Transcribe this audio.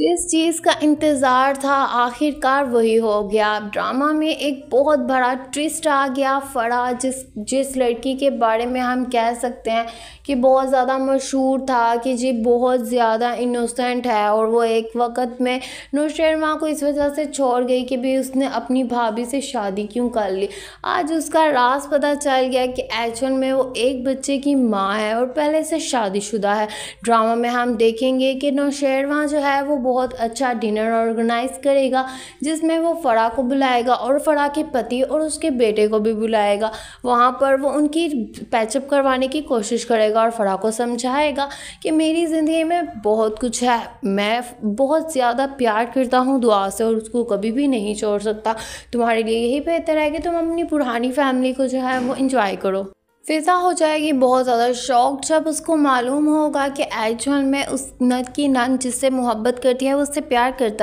जिस चीज़ का इंतज़ार था आखिरकार वही हो गया ड्रामा में एक बहुत बड़ा ट्विस्ट आ गया फड़ा जिस जिस लड़की के बारे में हम कह सकते हैं कि बहुत ज़्यादा मशहूर था कि जी बहुत ज़्यादा इनोसेंट है और वो एक वक्त में नुशर माँ को इस वजह से छोड़ गई कि भी उसने अपनी भाभी से शादी क्यों कर ली आज उसका रास पता चल गया कि एक्चुअल में वो एक बच्चे की माँ है और पहले से शादीशुदा है ड्रामा में हम देखेंगे कि नौशेरवा जो है वो बहुत अच्छा डिनर ऑर्गेनाइज़ करेगा जिसमें वो फ़रा को बुलाएगा और फ़रा के पति और उसके बेटे को भी बुलाएगा वहाँ पर वो उनकी पैचअप करवाने की कोशिश करेगा और फ़रा को समझाएगा कि मेरी ज़िंदगी में बहुत कुछ है मैं बहुत ज़्यादा प्यार करता हूँ दुआ से और उसको कभी भी नहीं छोड़ सकता तुम्हारे लिए यही बेहतर है कि तुम अपनी पुरानी फैमिली को जो है वो इंजॉय करो फिजा हो जाएगी बहुत ज़्यादा शौक जब उसको मालूम होगा कि एक्चुअल में उस नद की नन जिससे मोहब्बत करती है उससे प्यार करता